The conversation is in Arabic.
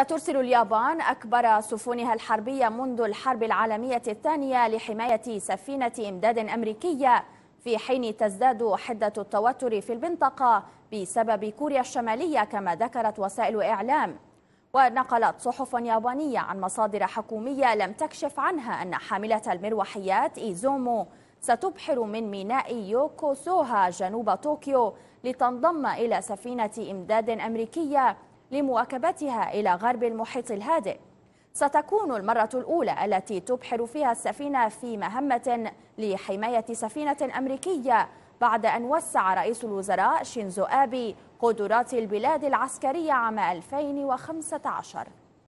سترسل اليابان أكبر سفنها الحربية منذ الحرب العالمية الثانية لحماية سفينة إمداد أمريكية في حين تزداد حدة التوتر في المنطقة بسبب كوريا الشمالية كما ذكرت وسائل إعلام ونقلت صحف يابانية عن مصادر حكومية لم تكشف عنها أن حاملة المروحيات إيزومو ستبحر من ميناء يوكوسوها جنوب طوكيو لتنضم إلى سفينة إمداد أمريكية لمواكبتها إلى غرب المحيط الهادئ ستكون المرة الأولى التي تبحر فيها السفينة في مهمة لحماية سفينة أمريكية بعد أن وسع رئيس الوزراء شينزو آبي قدرات البلاد العسكرية عام 2015